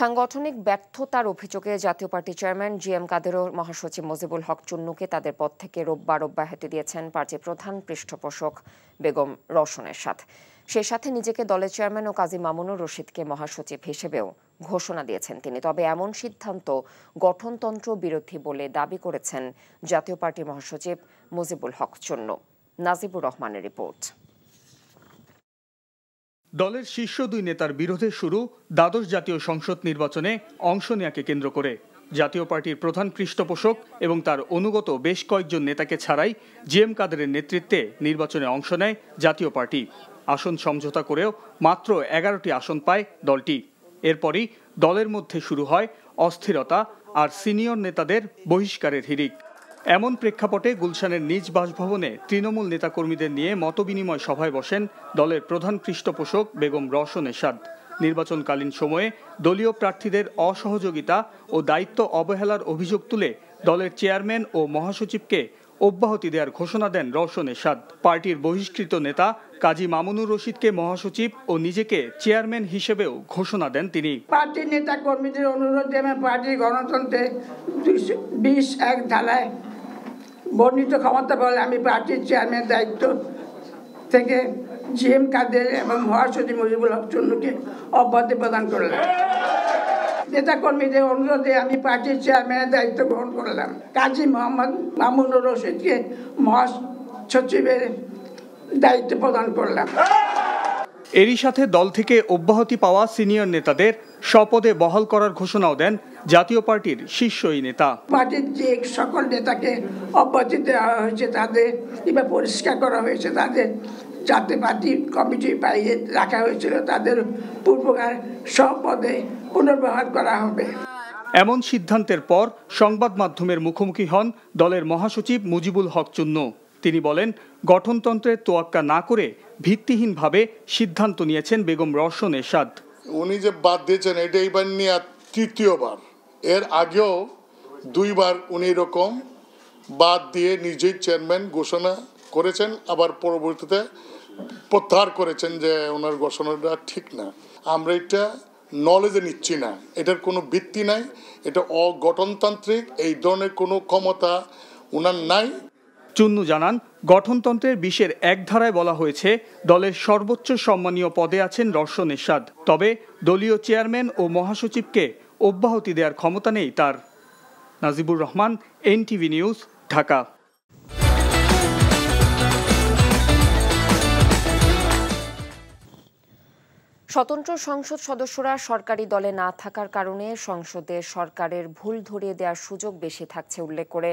সাংগঠনিক ব্যর্থতার অভিযোগে জাতীয় পার্টি চেয়ারম্যান জি এম কাদের ও মহাসচিব মজিবুল হক চুন্নুকে তাদের পদ থেকে রোববার অব্যাহতি দিয়েছেন পার্টির প্রধান পৃষ্ঠপোষক বেগম রশনের সাথে সেই সাথে নিজেকে দলের চেয়ারম্যান ও কাজী মামুনুর রশিদকে মহাসচিব হিসেবেও ঘোষণা দিয়েছেন তিনি তবে এমন সিদ্ধান্ত গঠনতন্ত্র বিরোধী বলে দাবি করেছেন জাতীয় পার্টির মহাসচিব মুজিবুল হক চুন্নু নাজিবুর রহমানের রিপোর্ট দলের শীর্ষ দুই নেতার বিরোধে শুরু দ্বাদশ জাতীয় সংসদ নির্বাচনে অংশ নেয়াকে কেন্দ্র করে জাতীয় পার্টির প্রধান পৃষ্ঠপোষক এবং তার অনুগত বেশ কয়েকজন নেতাকে ছাড়াই জি এম কাদেরের নেতৃত্বে নির্বাচনে অংশ নেয় জাতীয় পার্টি আসন সমঝোতা করেও মাত্র এগারোটি আসন পায় দলটি এরপরই দলের মধ্যে শুরু হয় অস্থিরতা আর সিনিয়র নেতাদের বহিষ্কারের হিরিক এমন প্রেক্ষাপটে গুলশানের নিজ বাসভবনে তৃণমূল নেতাকর্মীদের নিয়ে মতবিনিময় সভায় বসেন দলের প্রধান পৃষ্ঠপোষক বেগম রওশন এসাদ নির্বাচনকালীন সময়ে দলীয় প্রার্থীদের অসহযোগিতা ও দায়িত্ব অবহেলার অভিযোগ তুলে দলের চেয়ারম্যান ও মহাসচিবকে অব্যাহতি দেওয়ার ঘোষণা দেন রওশন এরশাদ পার্টির বহিষ্কৃত নেতা কাজী মামুনুর রশিদকে মহাসচিব ও নিজেকে চেয়ারম্যান হিসেবেও ঘোষণা দেন তিনি পার্টির নেতা কর্মীদের অনুরোধে পার্টির গণতন্ত্রে বিশ এক ধারায় বর্ণিত ক্ষমতা বলে আমি পার্টির চেয়ারম্যান দায়িত্ব থেকে জি এম কাদের এবং মহাসচিব মুজিবুল হক চন্দুকে অব্যাহতি প্রদান করলাম নেতাকর্মীদের অনুরোধে আমি পার্টির চেয়ারম্যানের দায়িত্ব গ্রহণ করলাম কাজী মোহাম্মদ মামুনুর রশিদকে মহাসচিবের দায়িত্ব প্রদান করলাম এরই সাথে দল থেকে অব্যাহতি পাওয়া সিনিয়র নেতাদের শপথে বহাল করার ঘোষণাও দেন জাতীয় পার্টির শীর্ষ এই নেতা পার্টির যে সকল নেতাকে অব্যাহতি দেওয়া হয়েছে তাদের কিংবা পরিষ্কার করা হয়েছে তাদের জাতীয় পার্টি কমিটি পাইয়ে রাখা হয়েছিল তাদের পূর্বকার পদে পুনর্ব্যবহার করা হবে এমন সিদ্ধান্তের পর সংবাদ মাধ্যমের মুখোমুখি হন দলের মহাসচিব মুজিবুল হক চুন্ন তিনি বলেন গঠনতন্ত্রের তোয়াক্কা না করে ভিত্তিহীনভাবে সিদ্ধান্ত নিয়েছেন বেগম রওশন এসাদ উনি যে বাদ দিয়েছেন এটা এইবার নিয়ে তৃতীয়বার এর আগেও দুইবার উনি এরকম বাদ দিয়ে নিজেই চেয়ারম্যান ঘোষণা করেছেন আবার পরবর্তীতে প্রত্যাহার করেছেন যে ওনার ঘোষণাটা ঠিক না আমরা এটা নলেজে নিচ্ছি না এটার কোনো ভিত্তি নাই এটা অগঠনতান্ত্রিক এই ধরনের কোনো ক্ষমতা ওনার নাই চুন্নু জানান গঠনতন্ত্রের বিশের এক ধারায় বলা হয়েছে দলের সর্বোচ্চ সম্মানীয় পদে আছেন রর্শন এরশাদ তবে দলীয় চেয়ারম্যান ও মহাসচিবকে অব্যাহতি দেওয়ার ক্ষমতা নেই তার নাজিবুর রহমান এনটিভি নিউজ ঢাকা স্বতন্ত্র সংসদ সদস্যরা সরকারি দলে না থাকার কারণে সংসদে সরকারের ভুল ধরিয়ে দেওয়ার সুযোগ বেশি থাকছে উল্লেখ করে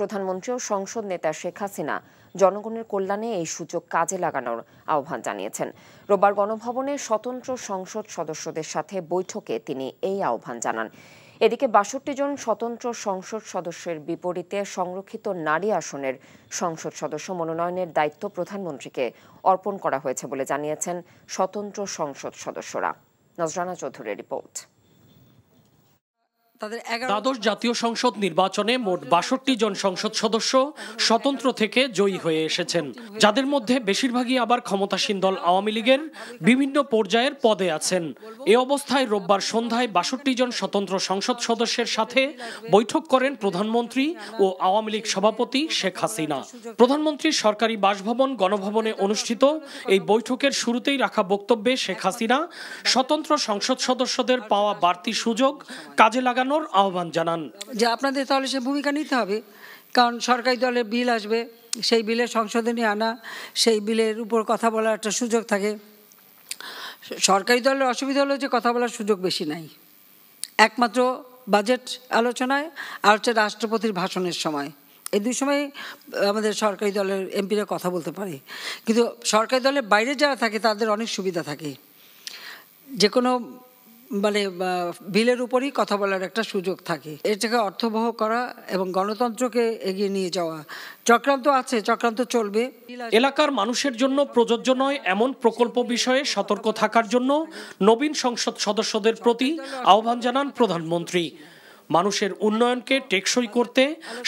প্রধানমন্ত্রী ও সংসদ নেতা শেখ হাসিনা জনগণের কল্যাণে এই সুযোগ কাজে লাগানোর আহ্বান জানিয়েছেন রোববার গণভবনে স্বতন্ত্র সংসদ সদস্যদের সাথে বৈঠকে তিনি এই আহ্বান জানান এদিকে বাষট্টি জন স্বতন্ত্র সংসদ সদস্যের বিপরীতে সংরক্ষিত নারী আসনের সংসদ সদস্য মনোনয়নের দায়িত্ব প্রধানমন্ত্রীকে অর্পণ করা হয়েছে বলে জানিয়েছেন স্বতন্ত্র সংসদ সদস্যরা নজরানা চৌধুরীর রিপোর্ট দ্বাদশ জাতীয় সংসদ নির্বাচনে মোট বাষট্টি জন সংসদ সদস্য স্বতন্ত্র থেকে জয়ী হয়ে এসেছেন যাদের মধ্যে বেশিরভাগই আবার ক্ষমতাসীন দল আওয়ামী লীগের বিভিন্ন পর্যায়ের পদে আছেন এ অবস্থায় রোববার সন্ধ্যায় বাষট্টি জন স্বতন্ত্র সংসদ সদস্যের সাথে বৈঠক করেন প্রধানমন্ত্রী ও আওয়ামী লীগ সভাপতি শেখ হাসিনা প্রধানমন্ত্রী সরকারি বাসভবন গণভবনে অনুষ্ঠিত এই বৈঠকের শুরুতেই রাখা বক্তব্যে শেখ হাসিনা স্বতন্ত্র সংসদ সদস্যদের পাওয়া বাড়তি সুযোগ কাজে লাগানো জানানোর আহ্বান জানান যে আপনাদের তাহলে সে ভূমিকা নিতে হবে কারণ সরকারি দলের বিল আসবে সেই বিলের সংশোধনী আনা সেই বিলের উপর কথা বলার একটা সুযোগ থাকে সরকারি দলের অসুবিধা হলো যে কথা বলার সুযোগ বেশি নাই একমাত্র বাজেট আলোচনায় আর হচ্ছে রাষ্ট্রপতির ভাষণের সময় এই দুই সময় আমাদের সরকারি দলের এমপিরা কথা বলতে পারে কিন্তু সরকারি দলের বাইরে যারা থাকে তাদের অনেক সুবিধা থাকে যে কোনো মানে বিলের উপরই কথা বলার একটা সুযোগ থাকে এটাকে অর্থবহ করা এবং গণতন্ত্রকে এগিয়ে নিয়ে যাওয়া চক্রান্ত আছে চক্রান্ত চলবে এলাকার মানুষের জন্য প্রযোজ্য নয় এমন প্রকল্প বিষয়ে সতর্ক থাকার জন্য নবীন সংসদ সদস্যদের প্রতি আহ্বান জানান প্রধানমন্ত্রী মানুষের উন্নয়নকে টেকসই করতে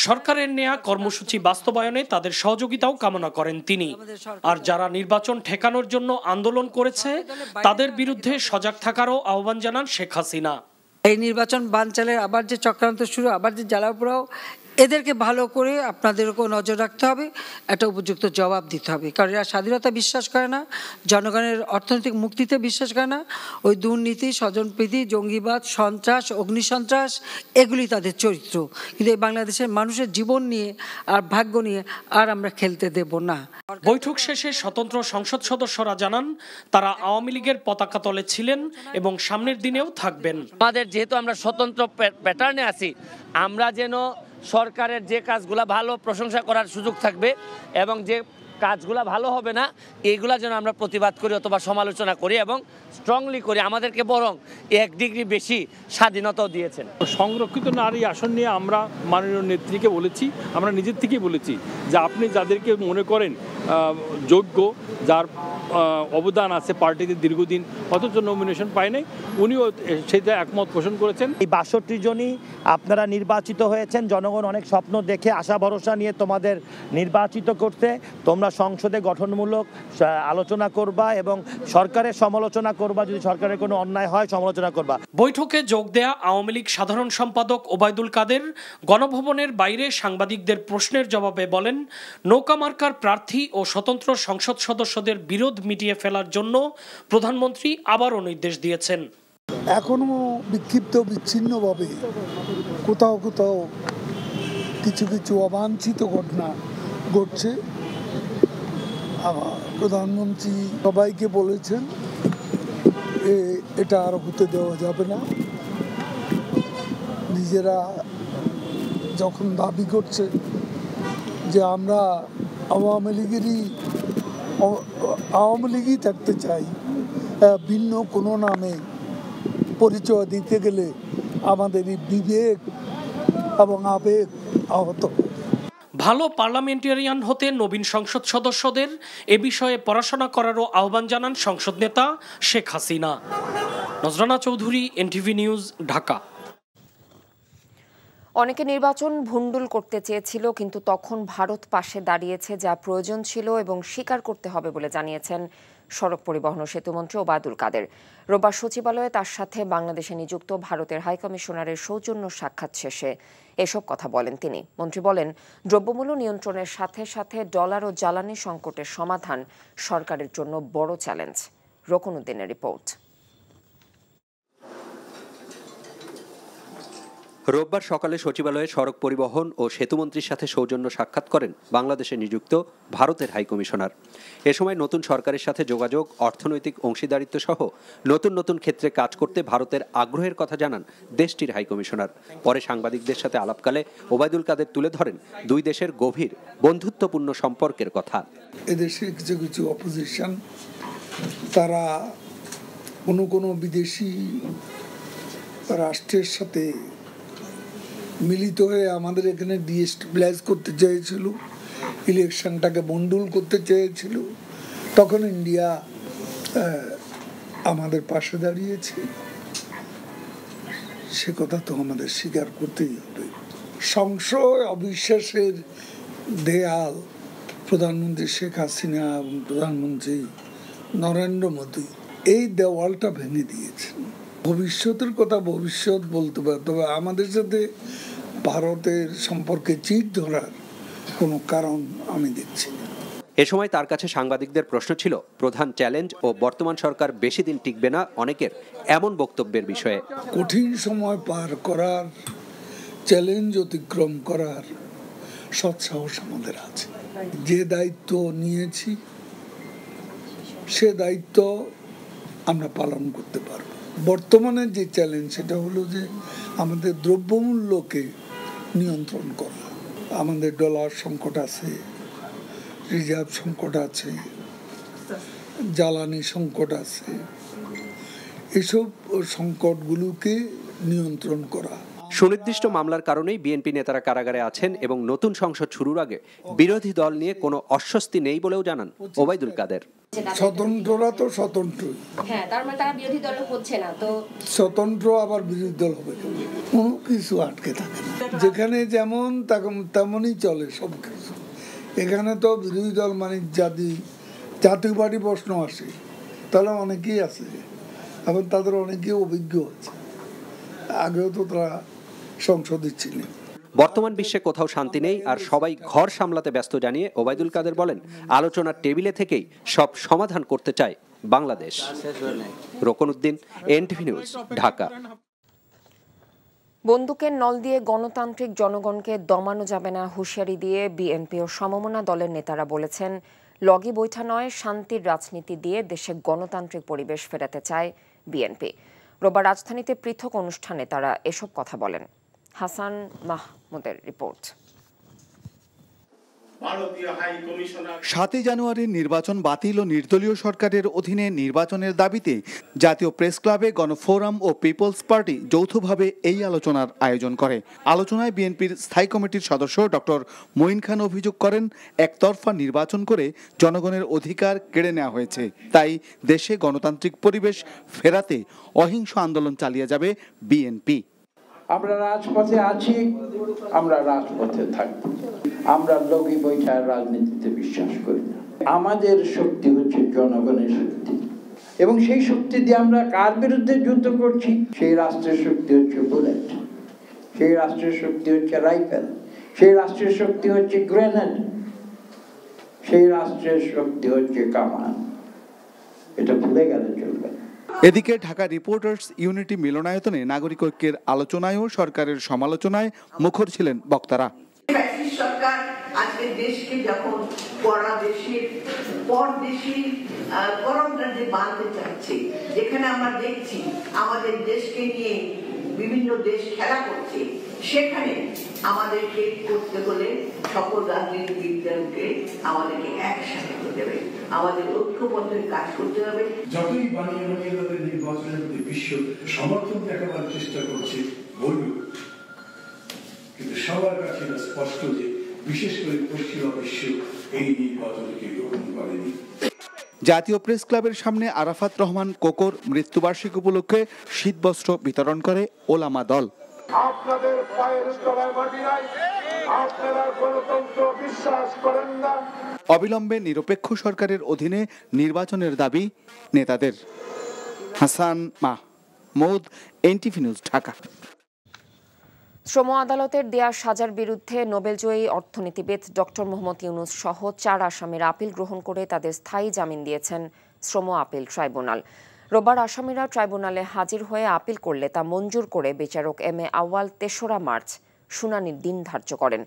সরকারের নেয়া কর্মসূচি বাস্তবায়নে তাদের সহযোগিতাও কামনা করেন তিনি আর যারা নির্বাচন ঠেকানোর জন্য আন্দোলন করেছে তাদের বিরুদ্ধে সজাগ থাকারও আহ্বান জানান শেখ হাসিনা এই নির্বাচন বানচালের আবার যে চক্রান্ত শুরু আবার যে জ্বালাপোড়াও এদেরকে ভালো করে আপনাদের উপর নজর রাখতে হবে একটা উপযুক্ত জবাব দিতে হবে কারণ এরা স্বাধীনতা বিশ্বাস করে না জনগণের অর্থনৈতিক মুক্তিতে বিশ্বাস করে না ওই দুর্নীতি স্বজনপ্রীতি জঙ্গিবাদ সন্ত্রাস অগ্নিসন্ত্রাস এগুলি তাদের চরিত্র কিন্তু এই বাংলাদেশের মানুষের জীবন নিয়ে আর ভাগ্য নিয়ে আর আমরা খেলতে দেব না বৈঠক শেষে স্বতন্ত্র সংসদ সদস্যরা জানান তারা আওয়ামী লীগের পতাকা তলে ছিলেন এবং সামনের দিনেও থাকবেন আমাদের যেহেতু আমরা স্বতন্ত্র প্যাটার্নে আছি আমরা যেন সরকারের যে কাজগুলা ভালো প্রশংসা করার সুযোগ থাকবে এবং যে কাজগুলা ভালো হবে না এইগুলা যেন আমরা প্রতিবাদ করি অথবা সমালোচনা করি এবং স্ট্রংলি করি আমাদেরকে বরং এক ডিগ্রি বেশি স্বাধীনতাও দিয়েছেন সংরক্ষিত নারী আসন নিয়ে আমরা মাননীয় নেত্রীকে বলেছি আমরা নিজের থেকেই বলেছি যে আপনি যাদেরকে মনে করেন যোগ্য যার অবদান আছে পার্টিতে দীর্ঘদিন অথচ নমিনেশন পায় নাই উনিও সেটা একমত পোষণ করেছেন এই বাষট্টি জনই আপনারা নির্বাচিত হয়েছেন জনগণ অনেক স্বপ্ন দেখে আশা ভরসা নিয়ে তোমাদের নির্বাচিত করতে তোমরা সংসদে গঠনমূলক আলোচনা করবা এবং সরকারের সমালোচনা করবা যদি সরকারের কোনো অন্যায় হয় সমালোচনা করবা বৈঠকে যোগ দেয়া আওয়ামী লীগ সাধারণ সম্পাদক ওবায়দুল কাদের গণভবনের বাইরে সাংবাদিকদের প্রশ্নের জবাবে বলেন নৌকা মার্কার প্রার্থী ও স্বতন্ত্র সংসদ সদস্যদের বিরোধ মিটিয়ে ফেলার জন্য প্রধানমন্ত্রী আবারও নির্দেশ দিয়েছেন এখনও বিক্ষিপ্ত বিচ্ছিন্নভাবে কোথাও কোথাও কিছু কিছু অবাঞ্ছিত ঘটনা ঘটছে প্রধানমন্ত্রী সবাইকে বলেছেন এটা আর হতে দেওয়া যাবে না নিজেরা যখন দাবি করছে যে আমরা আওয়ামী লীগেরই আওয়ামী লীগই থাকতে চাই ভিন্ন কোনো নামে পরিচয় দিতে গেলে আমাদের এই বিবেক এবং আবেগ আহত ভালো পার্লামেন্টেরিয়ান হতে নবীন সংসদ সদস্যদের এ বিষয়ে পড়াশোনা করারও আহ্বান জানান সংসদ নেতা শেখ হাসিনা নজরানা চৌধুরী এনটিভি নিউজ ঢাকা অনেকে নির্বাচন ভুন্ডুল করতে চেয়েছিল কিন্তু তখন ভারত পাশে দাঁড়িয়েছে যা প্রয়োজন ছিল এবং স্বীকার করতে হবে বলে জানিয়েছেন সড়ক পরিবহন ও সেতুমন্ত্রী ওবায়দুল কাদের রোববার সচিবালয়ে তার সাথে বাংলাদেশে নিযুক্ত ভারতের হাইকমিশনারের সৌজন্য সাক্ষাৎ শেষে এসব কথা বলেন তিনি মন্ত্রী বলেন দ্রব্যমূল্য নিয়ন্ত্রণের সাথে সাথে ডলার ও জ্বালানি সংকটের সমাধান সরকারের জন্য বড় চ্যালেঞ্জ রোকনুদ্দিনের রিপোর্ট রোববার সকালে সচিবালয়ে সড়ক পরিবহন ও সেতুমন্ত্রীর সাথে সৌজন্য সাক্ষাৎ করেন বাংলাদেশে নিযুক্ত ভারতের হাইকমিশনার এ সময় নতুন সরকারের সাথে যোগাযোগ অর্থনৈতিক অংশীদারিত্ব সহ নতুন নতুন ক্ষেত্রে কাজ করতে ভারতের আগ্রহের কথা জানান দেশটির হাইকমিশনার পরে সাংবাদিকদের সাথে আলাপকালে ওবায়দুল কাদের তুলে ধরেন দুই দেশের গভীর বন্ধুত্বপূর্ণ সম্পর্কের কথা এদেশে কিছু কিছু অপোজিশন তারা কোনো কোনো বিদেশি রাষ্ট্রের সাথে মিলিত হয়ে আমাদের এখানে ডিস্টেবিলাইজ করতে চেয়েছিল ইলেকশনটাকে বন্ডুল করতে চেয়েছিল তখন ইন্ডিয়া আমাদের পাশে দাঁড়িয়েছে সে কথা তো আমাদের স্বীকার করতেই হবে সংশয় অবিশ্বাসের দেয়াল প্রধানমন্ত্রী শেখ হাসিনা এবং প্রধানমন্ত্রী নরেন্দ্র মোদী এই দেওয়ালটা ভেঙে দিয়েছেন ভবিষ্যতের কথা ভবিষ্যৎ বলতে পারে তবে আমাদের সাথে ভারতের সম্পর্কে চিট ধরার কোনো কারণ আমি দেখছি না এ সময় তার কাছে সাংবাদিকদের প্রশ্ন ছিল প্রধান চ্যালেঞ্জ ও বর্তমান সরকার বেশি দিন টিকবে না অনেকের এমন বক্তব্যের বিষয়ে কঠিন সময় পার করার চ্যালেঞ্জ অতিক্রম করার সৎসাহস আমাদের আছে যে দায়িত্ব নিয়েছি সে দায়িত্ব আমরা পালন করতে পারব বর্তমানে যে চ্যালেঞ্জ সেটা হলো যে আমাদের দ্রব্যমূল্যকে নিয়ন্ত্রণ করা আমাদের ডলার সংকট আছে রিজার্ভ সংকট আছে জ্বালানি সংকট আছে এসব সংকটগুলোকে নিয়ন্ত্রণ করা সুনির্দিষ্ট মামলার কারণেই বিএনপি নেতারা কারাগারে আছেন এবং নতুন সংসদ শুরুর আগে বিরোধী দল নিয়ে কোনো অস্বস্তি নেই বলেও জানান ওবায়দুল কাদের স্বতন্ত্ররা তো স্বতন্ত্র হ্যাঁ তার মানে তারা বিরোধী দল হচ্ছে না তো স্বতন্ত্র আবার বিরোধী দল হবে কোনো কিছু আটকে থাকে যেখানে যেমন তেমনই চলে সব কিছু এখানে তো বিরোধী দল মানে জাতি জাতীয় পার্টি প্রশ্ন আসে তাহলে অনেকেই আছে এবং তাদের অনেকেই অভিজ্ঞ আছে আগেও তো তারা সংসদে ছিলেন বর্তমান বিশ্বে কোথাও শান্তি নেই আর সবাই ঘর সামলাতে ব্যস্ত জানিয়ে ওবায়দুল কাদের বলেন আলোচনার টেবিলে থেকেই সব সমাধান করতে চায় বাংলাদেশ রোকন উদ্দিন এনটিভি নিউজ ঢাকা বন্দুকের নল দিয়ে গণতান্ত্রিক জনগণকে দমানো যাবে না হুঁশিয়ারি দিয়ে বিএনপি ও সমমনা দলের নেতারা বলেছেন লগি বৈঠা নয় শান্তির রাজনীতি দিয়ে দেশে গণতান্ত্রিক পরিবেশ ফেরাতে চায় বিএনপি রোববার রাজধানীতে পৃথক অনুষ্ঠানে তারা এসব কথা বলেন হাসান মাহমুদের রিপোর্ট সাতই জানুয়ারির নির্বাচন বাতিল ও নির্দলীয় সরকারের অধীনে নির্বাচনের দাবিতে জাতীয় প্রেস ক্লাবে গণফোরাম ও পিপলস পার্টি যৌথভাবে এই আলোচনার আয়োজন করে আলোচনায় বিএনপির স্থায়ী কমিটির সদস্য ডক্টর মঈন খান অভিযোগ করেন একতরফা নির্বাচন করে জনগণের অধিকার কেড়ে নেওয়া হয়েছে তাই দেশে গণতান্ত্রিক পরিবেশ ফেরাতে অহিংস আন্দোলন চালিয়ে যাবে বিএনপি আমরা রাজপথে আছি আমরা রাজপথে থাকব আমরা লগি বৈঠা রাজনীতিতে বিশ্বাস করি না আমাদের শক্তি হচ্ছে জনগণের শক্তি এবং সেই শক্তি দিয়ে আমরা কার বিরুদ্ধে যুদ্ধ করছি সেই রাষ্ট্রের শক্তি হচ্ছে বুলেট সেই রাষ্ট্রের শক্তি হচ্ছে রাইফেল সেই রাষ্ট্রের শক্তি হচ্ছে গ্রেনেড সেই রাষ্ট্রের শক্তি হচ্ছে কামান এটা ভুলে গেলে চলবে এদিকে ঢাকা রিপোর্টার্স ইউনিটি মিলনায়তনে নাগরিক ঐক্যের আলোচনায় ও সরকারের সমালোচনায় মুখর ছিলেন বক্তারা সরকার আজকে দেশকে যখন পরাদেশের পরদেশি গরমটা যে বাঁধতে চাচ্ছে যেখানে আমরা দেখছি আমাদের দেশকে নিয়ে বিভিন্ন দেশ খেলা করছে সেখানে আমাদেরকে করতে হলে সকল রাজনীতি বিজ্ঞানকে আমাদেরকে একসাথে করতে হবে আমাদের কাজ করতে হবে যতই নির্বাচনের প্রতি বিশ্ব সমর্থন দেখাবার চেষ্টা করছে বলুক কিন্তু সবার কাছে এটা স্পষ্ট যে বিশেষ করে পশ্চিমা বিশ্ব এই নির্বাচনকে গ্রহণ করেনি জাতীয় প্রেস ক্লাবের সামনে আরাফাত রহমান কোকর মৃত্যুবার্ষিকী উপলক্ষে শীতবস্ত্র বিতরণ করে ওলামা দল আপনাদের পায়ের তলায় মাটি নাই আপনারা গণতন্ত্র বিশ্বাস করেন না অবিলম্বে নিরপেক্ষ সরকারের অধীনে নির্বাচনের দাবি নেতাদের হাসান মা মোদ এনটিভি নিউজ ঢাকা শ্রম আদালতের দেয়া সাজার বিরুদ্ধে নোবেলজয়ী অর্থনীতিবিদ ডক্টর মোহাম্মদ ইউনুস সহ চার আসামের আপিল গ্রহণ করে তাদের স্থায়ী জামিন দিয়েছেন শ্রম আপিল ট্রাইব্যুনাল রোববার আসামিরা ট্রাইব্যুনালে হাজির হয়ে আপিল করলে তা মঞ্জুর করে বিচারক এম এ আওয়াল তেসরা মার্চ শুনানির দিন ধার্য করেন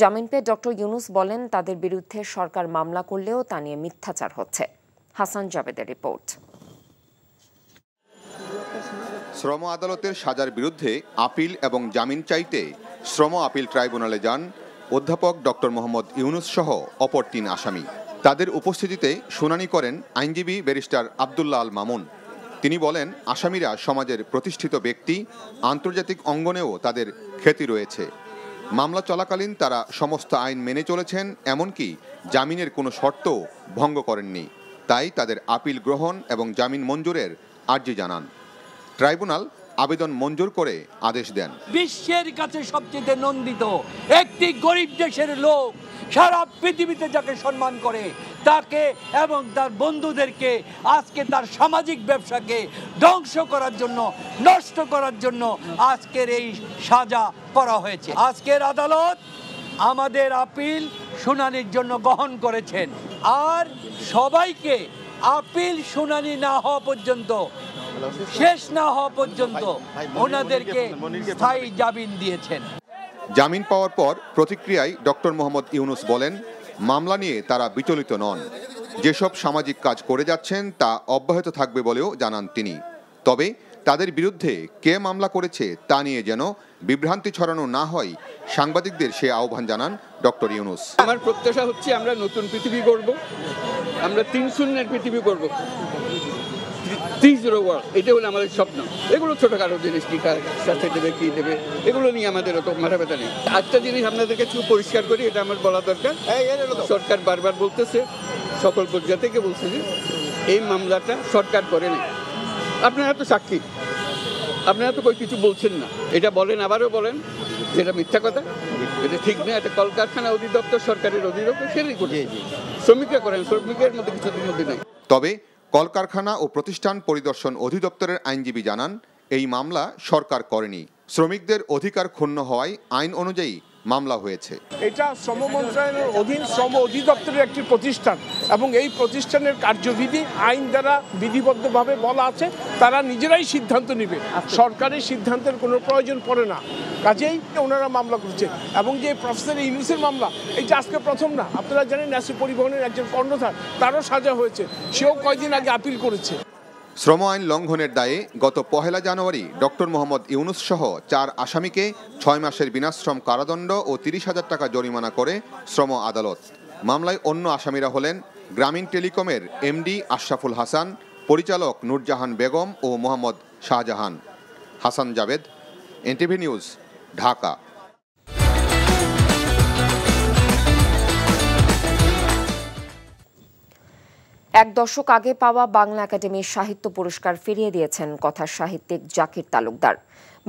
জামিন পেয়ে ডক্টর ইউনুস বলেন তাদের বিরুদ্ধে সরকার মামলা করলেও তা নিয়ে মিথ্যাচার হচ্ছে হাসান জাবেদের রিপোর্ট শ্রম আদালতের সাজার বিরুদ্ধে আপিল এবং জামিন চাইতে শ্রম আপিল ট্রাইব্যুনালে যান অধ্যাপক ডক্টর মোহাম্মদ ইউনুস সহ অপর তিন আসামি তাদের উপস্থিতিতে শুনানি করেন আইনজীবী ব্যারিস্টার আবদুল্লাহ আল মামুন তিনি বলেন আসামিরা সমাজের প্রতিষ্ঠিত ব্যক্তি আন্তর্জাতিক অঙ্গনেও তাদের খ্যাতি রয়েছে মামলা চলাকালীন তারা সমস্ত আইন মেনে চলেছেন এমনকি জামিনের কোনো শর্ত ভঙ্গ করেননি তাই তাদের আপিল গ্রহণ এবং জামিন মঞ্জুরের আর্জি জানান ট্রাইব্যুনাল আবেদন মঞ্জুর করে আদেশ দেন বিশ্বের কাছে সবচেয়ে নন্দিত একটি গরিব দেশের লোক সারা পৃথিবীতে যাকে সম্মান করে তাকে এবং তার বন্ধুদেরকে আজকে তার সামাজিক ব্যবসাকে ধ্বংস করার জন্য নষ্ট করার জন্য আজকের এই সাজা করা হয়েছে আজকের আদালত আমাদের আপিল শুনানির জন্য গ্রহণ করেছেন আর সবাইকে আপিল শুনানি না হওয়া পর্যন্ত শেষ না হওয়া পর্যন্ত ওনাদেরকে স্থায়ী জামিন দিয়েছেন জামিন পাওয়ার পর প্রতিক্রিয়ায় ডক্টর মোহাম্মদ ইউনুস বলেন মামলা নিয়ে তারা বিচলিত নন যেসব সামাজিক কাজ করে যাচ্ছেন তা অব্যাহত থাকবে বলেও জানান তিনি তবে তাদের বিরুদ্ধে কে মামলা করেছে তা নিয়ে যেন বিভ্রান্তি ছড়ানো না হয় সাংবাদিকদের সে আহ্বান জানান ডক্টর ইউনুস আমার প্রত্যাশা হচ্ছে আমরা নতুন পৃথিবী করব আমরা তিন শূন্যের পৃথিবী করব থ্রি জিরো ওয়ার্ল্ড এটা হলো আমাদের স্বপ্ন এগুলো ছোটোখাটো জিনিস কী সাথে দেবে কী দেবে এগুলো নিয়ে আমাদের অত মাথা ব্যথা নেই আটটা জিনিস আপনাদেরকে একটু পরিষ্কার করি এটা আমার বলা দরকার সরকার বারবার বলতেছে সকল পর্যায়ে থেকে বলছে যে এই মামলাটা সরকার করে নেই আপনারা তো সাক্ষী আপনারা তো কিছু বলছেন না এটা বলেন আবারও বলেন যেটা মিথ্যা কথা এটা ঠিক নয় এটা কলকারখানা অধিদপ্তর সরকারের অধিদপ্তর সেটাই করছে শ্রমিকরা করেন শ্রমিকের মধ্যে কিছু মধ্যে নেই তবে কলকারখানা ও প্রতিষ্ঠান পরিদর্শন অধিদপ্তরের আইনজীবী জানান এই মামলা সরকার করেনি শ্রমিকদের অধিকার ক্ষুণ্ণ হওয়ায় আইন অনুযায়ী মামলা হয়েছে এটা শ্রম মন্ত্রণালয়ের অধীন শ্রম অধিদপ্তরের একটি প্রতিষ্ঠান এবং এই প্রতিষ্ঠানের কার্যবিধি আইন দ্বারা বিধিবদ্ধভাবে বলা আছে তারা নিজেরাই সিদ্ধান্ত নেবে আচ্ছা। সরকারের সিদ্ধান্তের কোনো প্রয়োজন পড়ে না কাজেই ওনারা মামলা করছে এবং যে প্রফেসর ইউনুসের মামলা যে আজকে প্রথম না আপনারা জানেন ন্যাসি পরিবহনের একজন কর্ণধার তারও সাজা হয়েছে সেও কয়েকদিন আগে আপিল করেছে শ্রম আইন লঙ্ঘনের দায়ে গত পহেলা জানুয়ারি ডক্টর মোহাম্মদ ইউনুস সহ চার আসামিকে ছয় মাসের বিনাশ্রম কারাদণ্ড ও তিরিশ হাজার টাকা জরিমানা করে শ্রম আদালত মামলায় অন্য আসামিরা হলেন গ্রামীণ টেলিকমের এমডি আশরাফুল হাসান পরিচালক নূরজাহান বেগম ও মোহাম্মদ শাহজাহান হাসান জাবেদ এনটিভি নিউজ ঢাকা এক দশক আগে পাওয়া বাংলা একাডেমির সাহিত্য পুরস্কার ফিরিয়ে দিয়েছেন কথা সাহিত্যিক জাকির তালুকদার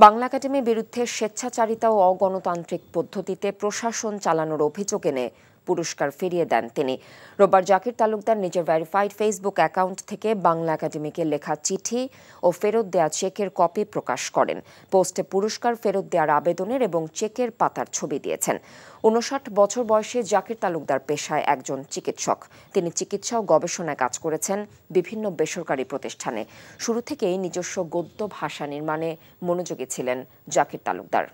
বাংলা একাডেমির বিরুদ্ধে স্বেচ্ছাচারিতা ও অগণতান্ত্রিক পদ্ধতিতে প্রশাসন চালানোর অভিযোগ এনে পুরস্কার ফিরিয়ে দেন তিনি রোববার জাকির তালুকদার নিজের ভেরিফাইড ফেসবুক অ্যাকাউন্ট থেকে বাংলা একাডেমিকে লেখা চিঠি ও ফেরত দেয়া চেকের কপি প্রকাশ করেন পোস্টে পুরস্কার ফেরত দেওয়ার আবেদনের এবং চেকের পাতার ছবি দিয়েছেন উনষাট বছর বয়সে জাকির তালুকদার পেশায় একজন চিকিৎসক তিনি চিকিৎসা ও গবেষণায় কাজ করেছেন বিভিন্ন বেসরকারি প্রতিষ্ঠানে শুরু থেকেই নিজস্ব গদ্য ভাষা নির্মাণে মনোযোগী ছিলেন জাকির তালুকদার